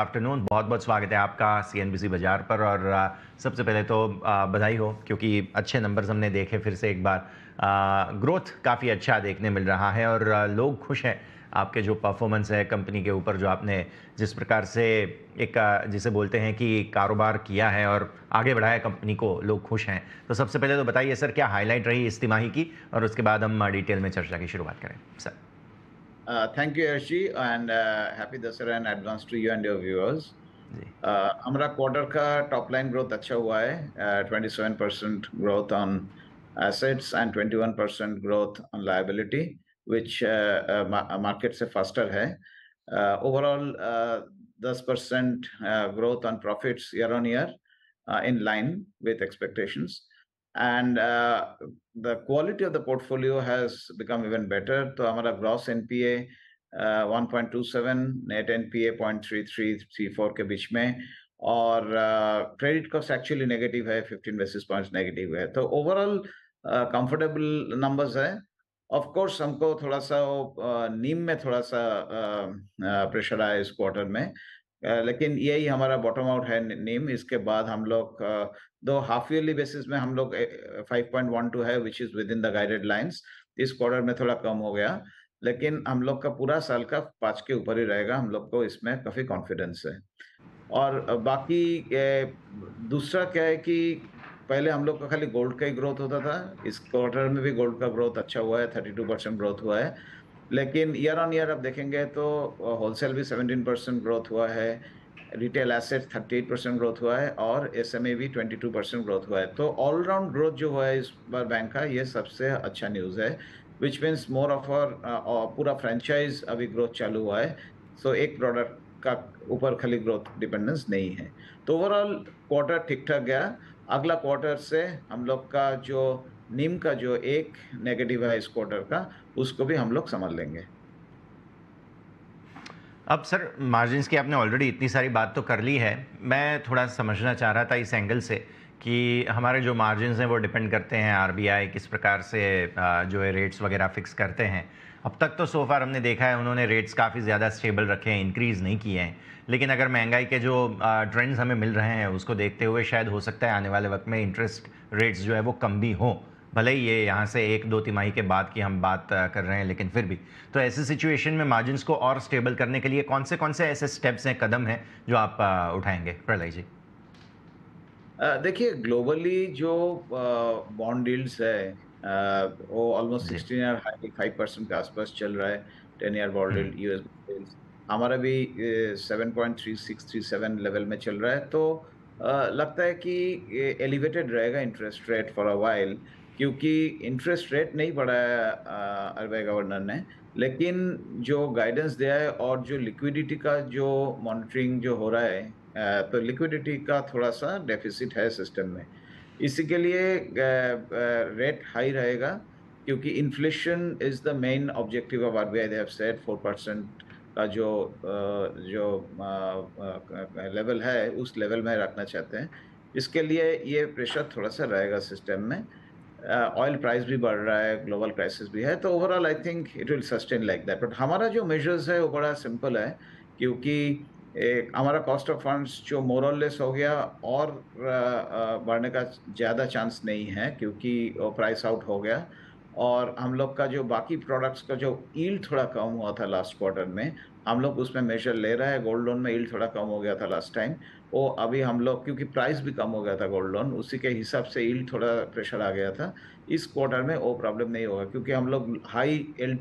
Afternoon बहुत बहुत स्वागत है आपका सी बाजार पर और सबसे पहले तो बधाई हो क्योंकि अच्छे नंबर्स हमने देखे फिर से एक बार ग्रोथ काफ़ी अच्छा देखने मिल रहा है और लोग खुश हैं आपके जो परफॉर्मेंस है कंपनी के ऊपर जो आपने जिस प्रकार से एक जिसे बोलते हैं कि कारोबार किया है और आगे बढ़ाया कंपनी को लोग खुश हैं तो सबसे पहले तो बताइए सर क्या हाईलाइट रही इस तिमाही की और उसके बाद हम डिटेल में चर्चा की शुरुआत करें sir Uh, thank you, Arshi, and uh, happy Dasara and advance to you and your viewers. Our uh, top line growth is good. 27% growth on assets and 21% growth on liability, which markets uh, uh faster. Hai. overall, uh, 10% growth on profits year on year in line with expectations and the quality of the portfolio has become even better. So our gross NPA 1.27, net NPA 0.3334 के बीच में और credit cost actually negative है 15 basis points negative है तो overall comfortable numbers है of course हमको थोड़ा सा नीम में थोड़ा सा प्रेशर आया इस क्वार्टर में लेकिन यही हमारा बॉटम आउट है नीम इसके बाद हम लोग दो हाफ ईयरली बेसिस में हम लोग 5.12 है which is within the guided lines इस क्वार्टर में थोड़ा कम हो गया लेकिन हम लोग का पूरा साल का पाँच के ऊपर ही रहेगा हम लोग को इसमें काफ़ी कॉन्फिडेंस है और बाकी दूसरा क्या है कि पहले हम लोग का खाली गोल्ड का ही ग्रोथ होता था इस क्वार्टर में भी गोल्ड का ग्रोथ अच्छा हुआ है थर्टी टू परसेंट ग्रोथ हुआ है लेकिन ईयर ऑन ईयर आप देखेंगे तो होलसेल भी 17 परसेंट ग्रोथ हुआ है रिटेल एसेट 38 परसेंट ग्रोथ हुआ है और एस भी 22 परसेंट ग्रोथ हुआ है तो ऑलराउंड ग्रोथ जो हुआ है इस बार बैंक का ये सबसे अच्छा न्यूज़ है विच मीन्स मोर ऑफ और पूरा फ्रेंचाइज अभी ग्रोथ चालू हुआ है सो so, एक प्रोडक्ट का ऊपर खाली ग्रोथ डिपेंडेंस नहीं है तो ओवरऑल क्वार्टर ठीक ठाक गया अगला क्वार्टर से हम लोग का जो निम का जो एक नेगेटिव है इस क्वार्टर का उसको भी हम लोग समझ लेंगे अब सर मार्जिन की आपने ऑलरेडी इतनी सारी बात तो कर ली है मैं थोड़ा समझना चाह रहा था इस एंगल से कि हमारे जो मार्जिन हैं वो डिपेंड करते हैं आरबीआई किस प्रकार से जो है रेट्स वगैरह फिक्स करते हैं अब तक तो सोफार हमने देखा है उन्होंने रेट्स काफ़ी ज़्यादा स्टेबल रखे हैं इंक्रीज़ नहीं किए हैं लेकिन अगर महंगाई के जो ट्रेंड्स हमें मिल रहे हैं उसको देखते हुए शायद हो सकता है आने वाले वक्त में इंटरेस्ट रेट्स जो है वो कम भी हों भले ही ये यहाँ से एक दो तिमाही के बाद की हम बात कर रहे हैं लेकिन फिर भी तो ऐसी सिचुएशन में मार्जिन को और स्टेबल करने के लिए कौन से कौन से ऐसे स्टेप्स हैं कदम हैं जो आप उठाएंगे प्रलय जी देखिए ग्लोबली जो बॉन्ड डील्स है वो almost sixteen year five percent के आसपास चल रहा है टेन ईयर बॉन्ड डील यू एस हमारा भी seven point three six three seven level में चल रहा है तो लगता है कि एलिवेटेड रहेगा interest rate for a while क्योंकि इंटरेस्ट रेट नहीं बढ़ाया आर बी गवर्नर ने लेकिन जो गाइडेंस दिया है और जो लिक्विडिटी का जो मॉनिटरिंग जो हो रहा है तो लिक्विडिटी का थोड़ा सा डेफिसिट है सिस्टम में इसी के लिए रेट हाई रहेगा क्योंकि inflation is the main objective of R B I set four percent का जो जो लेवल है उस लेवल में रखना चाहते हैं इसके लिए ये प्रेशर थोड़ा सा रहेगा सिस्टम में ऑयल uh, प्राइस भी बढ़ रहा है ग्लोबल क्राइसिस भी है तो overall I think it will sustain like that but हमारा जो मेजर्स है वो बड़ा सिंपल है क्योंकि एक हमारा कॉस्ट ऑफ फंड्स जो मोरलेस हो गया और uh, uh, बढ़ने का ज़्यादा चांस नहीं है क्योंकि वो प्राइस आउट हो गया और हम लोग का जो बाकी प्रोडक्ट्स का जो ईल थोड़ा कम हुआ था लास्ट क्वार्टर में हम लोग उसमें मेजर ले रहे हैं गोल्ड लोन में ईल थोड़ा कम हो गया था लास्ट टाइम वो अभी हम लोग क्योंकि प्राइस भी कम हो गया था गोल्ड लोन उसी के हिसाब से ईल्ड थोड़ा प्रेशर आ गया था इस क्वार्टर में वो प्रॉब्लम नहीं होगा क्योंकि हम लोग high yield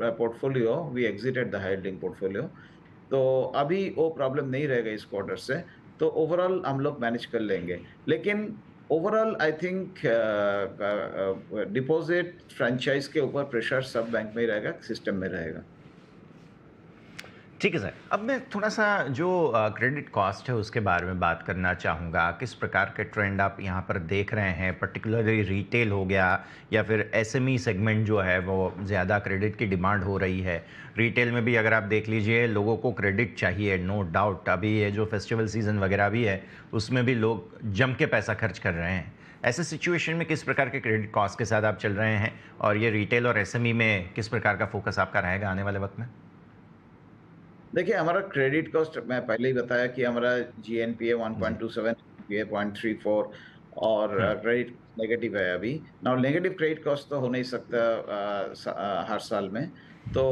portfolio we exited the high yielding portfolio तो अभी वो प्रॉब्लम नहीं रहेगा इस क्वार्टर से तो ओवरऑल हम लोग मैनेज कर लेंगे लेकिन overall I think deposit franchise के ऊपर प्रेशर सब बैंक में ही रहेगा सिस्टम में रहेगा ठीक है सर अब मैं थोड़ा सा जो क्रेडिट कॉस्ट है उसके बारे में बात करना चाहूँगा किस प्रकार के ट्रेंड आप यहाँ पर देख रहे हैं पर्टिकुलरली रिटेल हो गया या फिर एसएमई सेगमेंट e जो है वो ज़्यादा क्रेडिट की डिमांड हो रही है रिटेल में भी अगर आप देख लीजिए लोगों को क्रेडिट चाहिए नो डाउट अभी ये जो फेस्टिवल सीज़न वगैरह भी है उसमें भी लोग जम के पैसा खर्च कर रहे हैं ऐसे सिचुएशन में किस प्रकार के क्रेडिट कॉस्ट के साथ आप चल रहे हैं और ये रिटेल और एसएमई e में किस प्रकार का फोकस आपका रहेगा आने वाले वक्त में देखिए हमारा क्रेडिट कॉस्ट मैं पहले ही बताया कि हमारा G N P A one point two seven P A point three four और क्रेडिट हाँ। नेगेटिव है अभी ना नेगेटिव क्रेडिट कॉस्ट तो हो नहीं सकता आ, हर साल में तो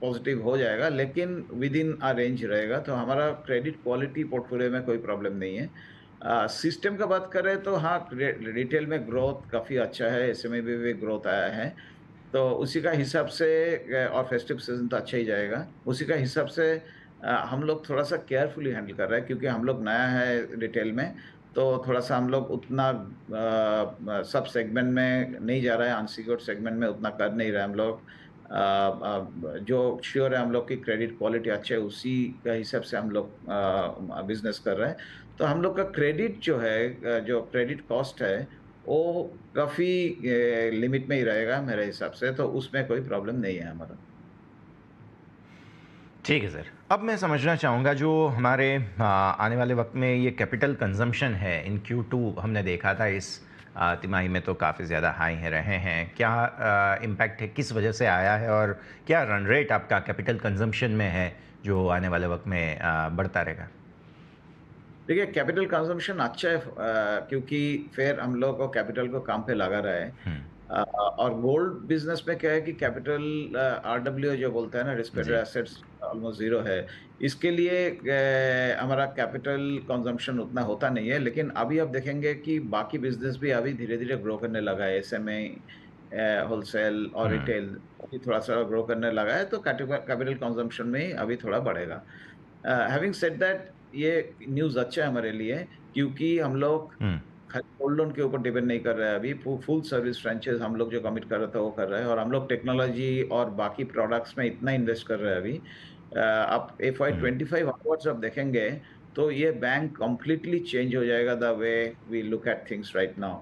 पॉजिटिव हो जाएगा लेकिन विद इन आ रेंज रहेगा तो हमारा क्रेडिट क्वालिटी पोर्टफोलियो में कोई प्रॉब्लम नहीं है सिस्टम का बात करें तो हाँ रिटेल में ग्रोथ काफ़ी अच्छा है ऐसे e में भी, भी ग्रोथ आया है तो उसी का हिसाब से और फेस्टिव सीजन तो अच्छा ही जाएगा उसी का हिसाब से हम लोग थोड़ा सा केयरफुली हैंडल कर रहे हैं क्योंकि हम लोग नया है रिटेल में तो थोड़ा सा हम लोग उतना आ, सब सेगमेंट में नहीं जा रहा है अनसिक्योर्ड सेगमेंट में उतना कर नहीं रहे हम लोग आ, आ, जो श्योर है हम लोग की क्रेडिट क्वालिटी अच्छा है उसी का हिसाब से हम लोग बिजनेस कर रहे हैं तो हम लोग का क्रेडिट जो है जो क्रेडिट कॉस्ट है वो काफ़ी लिमिट में ही रहेगा मेरे हिसाब से तो उसमें कोई प्रॉब्लम नहीं है हमारा ठीक है सर अब मैं समझना चाहूँगा जो हमारे आने वाले वक्त में ये कैपिटल कंजम्पशन है इन क्यू टू हमने देखा था इस तिमाही में तो काफ़ी ज़्यादा हाई है रहे हैं क्या इम्पैक्ट है किस वजह से आया है और क्या रन रेट आपका कैपिटल कंजम्पशन में है जो आने वाले वक्त में बढ़ता रहेगा देखिए कैपिटल कंजम्पशन अच्छा है क्योंकि फिर हम लोग को कैपिटल को काम पे लगा रहा है हम्म। और गोल्ड बिजनेस में क्या है कि कैपिटल आर डब्ल्यू जो बोलते हैं ना रिस्पेक्टेड एसेट्स ऑलमोस्ट ज़ीरो है इसके लिए हमारा कैपिटल कंजम्पशन उतना होता नहीं है लेकिन अभी आप देखेंगे कि बाकी बिजनेस भी अभी धीरे धीरे ग्रो करने लगा है ऐसे में होलसेल और रिटेल थोड़ा सा ग्रो करने लगा है तो कैपिटल कंजम्पशन में अभी थोड़ा बढ़ेगा हैविंग सेड दैट ये न्यूज़ अच्छा है हमारे लिए क्योंकि हम लोग गोल्ड हम्म। लोन के ऊपर डिपेंड नहीं कर रहे हैं अभी फुल सर्विस फ्रेंचाइज हम लोग जो कमिट कर रहे थे तो वो कर रहे हैं और हम लोग टेक्नोलॉजी और बाकी प्रोडक्ट्स में इतना इन्वेस्ट कर रहे हैं अभी uh, आप F I twenty five hours आप देखेंगे तो ये बैंक कम्प्लीटली चेंज हो जाएगा the way we look at things right now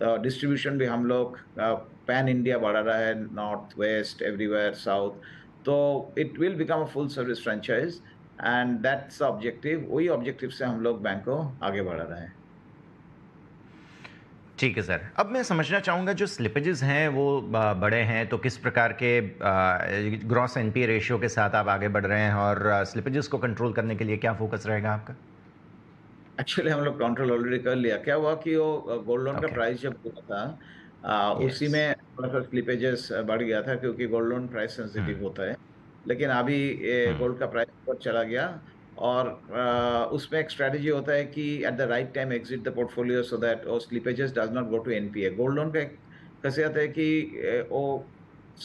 तो डिस्ट्रीब्यूशन भी हम लोग पैन uh, इंडिया बढ़ा रहा है नॉर्थ वेस्ट एवरीवेयर साउथ तो it will become a full service franchise and that's objective वही ऑब्जेक्टिव से हम लोग बैंक को आगे बढ़ा रहे हैं ठीक है सर अब मैं समझना चाहूँगा जो स्लिपेजेस हैं वो बड़े हैं तो किस प्रकार के ग्रॉस एन पी रेशियो के साथ आप आगे बढ़ रहे हैं और स्लिपेजेस को कंट्रोल करने के लिए क्या फोकस रहेगा आपका एक्चुअली हम लोग कंट्रोल ऑलरेडी कर लिया क्या हुआ कि वो गोल्ड लोन okay. का प्राइस जब हुआ था आ, yes. उसी में थोड़ा सा स्लिपेजेस बढ़ गया था क्योंकि गोल्ड लोन प्राइस सेंसिटिव होता है लेकिन अभी गोल्ड हम्म। का प्राइस ऊपर चला गया और uh, उसमें एक स्ट्रेटजी होता है कि at the right time exit the portfolio so that वो slippages does not go to NPA gold loan का एक खसियत है कि वो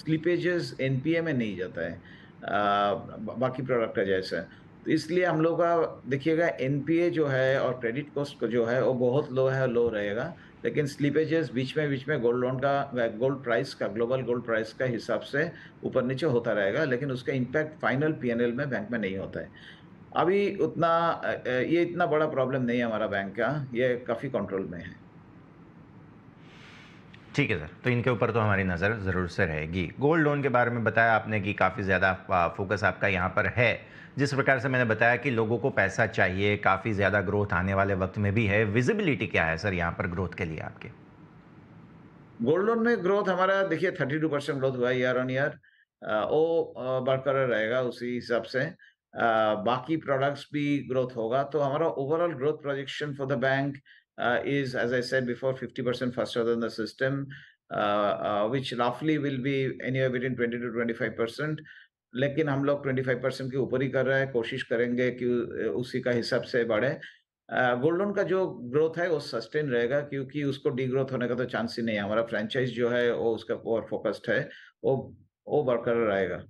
स्लीपेजेस एनपीए में नहीं जाता है uh, बाकी प्रोडक्ट का जैसा तो इसलिए हम लोग का देखिएगा एनपीए जो है और क्रेडिट कॉस्ट जो है वो बहुत लो है लो रहेगा लेकिन स्लीपेजेस बीच में बीच में गोल्ड लोन का गोल्ड प्राइस का ग्लोबल गोल्ड प्राइस का हिसाब से ऊपर नीचे होता रहेगा लेकिन उसका इम्पैक्ट फाइनल पी में बैंक में नहीं होता है अभी उतना ये इतना बड़ा प्रॉब्लम नहीं है हमारा बैंक का ये काफ़ी कंट्रोल में है ठीक है सर तो इनके ऊपर तो हमारी नज़र ज़रूर से रहेगी गोल्ड लोन के बारे में बताया आपने कि काफ़ी ज़्यादा फोकस आपका यहाँ पर है जिस प्रकार से मैंने बताया कि लोगों को पैसा चाहिए काफ़ी ज़्यादा ग्रोथ आने वाले वक्त में भी है विजिबिलिटी क्या है सर यहाँ पर ग्रोथ के लिए आपके गोल्ड लोन में ग्रोथ हमारा देखिए थर्टी टू परसेंट ग्रोथ हुआ ईयर ऑन ईयर वो बरकरार रहेगा उसी हिसाब से आ, बाकी प्रोडक्ट्स भी ग्रोथ होगा तो हमारा overall growth projection for the bank uh, is, as I said before, 50% faster than the system, uh, uh, which roughly will be anywhere between 20 to 25%. लेकिन हम लोग 25 परसेंट के ऊपर ही कर रहे हैं कोशिश करेंगे कि uh, उसी का हिसाब से बढ़े uh, गोल्ड लोन का जो ग्रोथ है वो सस्टेन रहेगा क्योंकि उसको डी ग्रोथ होने का तो चांस ही नहीं है हमारा फ्रेंचाइज जो है वो उसका और फोकस्ड है वो वो बरकरार रहेगा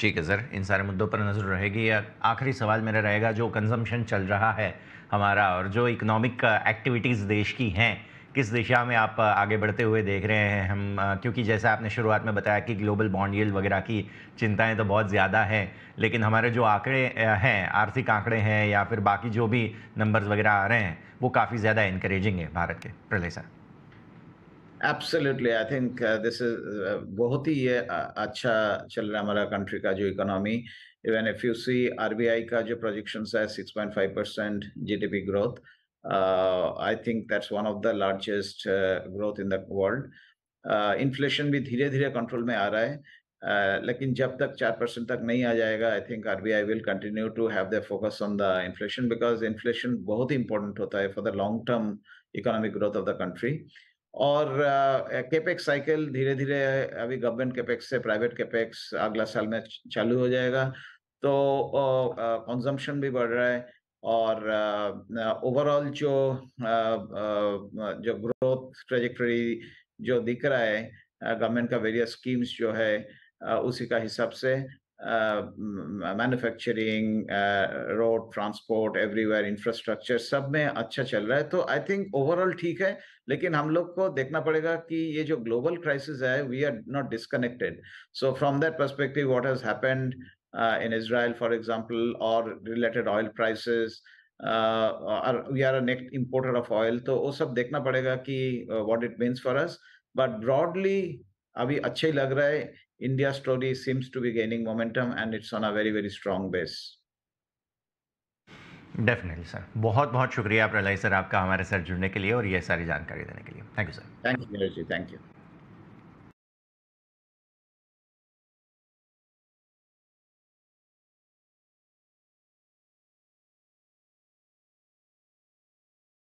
ठीक है सर इन सारे मुद्दों पर नज़र रहेगी आखिरी सवाल मेरा रहेगा जो कंजम्पशन चल रहा है हमारा और जो इकोनॉमिक एक्टिविटीज़ uh, देश की हैं किस दिशा में आप uh, आगे बढ़ते हुए देख रहे हैं हम uh, क्योंकि जैसा आपने शुरुआत में बताया कि ग्लोबल बॉन्ड यील्ड वगैरह की चिंताएं तो बहुत ज़्यादा हैं लेकिन हमारे जो आंकड़े हैं आर्थिक आंकड़े हैं या फिर बाकी जो भी नंबर्स वगैरह आ रहे हैं वो काफ़ी ज़्यादा इंकरेजिंग है भारत के प्रलय sir absolutely I think this is बहुत ही अच्छा चल रहा है हमारा कंट्री का जो economy even if you see RBI ka jo projections as 6.5% GDP growth, uh, I think that's one of the largest uh, growth in the world. Uh, inflation bhi dhire dhire control mein aa raha hai. Uh, lekin jab tak 4% tak nahi aa jayega, I think RBI will continue to have their focus on the inflation because inflation bahut important hota hai for the long-term economic growth of the country. Or capex uh, cycle धीरे-धीरे अभी government capex से private capex अगला साल में चालू हो जाएगा तो कंजम्पशन भी बढ़ रहा है और ओवरऑल जो जो ग्रोथ ट्रेजेक्टरी जो दिख रहा है गवर्नमेंट का वेरियस स्कीम्स जो है उसी का हिसाब से manufacturing road transport everywhere infrastructure सब में अच्छा चल रहा है तो आई थिंक ओवरऑल ठीक है लेकिन हम लोग को देखना पड़ेगा कि ये जो ग्लोबल क्राइसिस है we are not disconnected so from that perspective what has happened uh, in Israel, for example, or related oil prices. Uh, we are a net importer of oil. तो वो सब देखना पड़ेगा कि uh, what it means for us. But broadly, अभी अच्छा ही लग India story seems to be gaining momentum and it's on a very very strong base. Definitely sir बहुत बहुत शुक्रिया प्रलय सर आपका हमारे साथ जुड़ने के लिए और ये सारी जानकारी देने के लिए thank you sir thank you thank you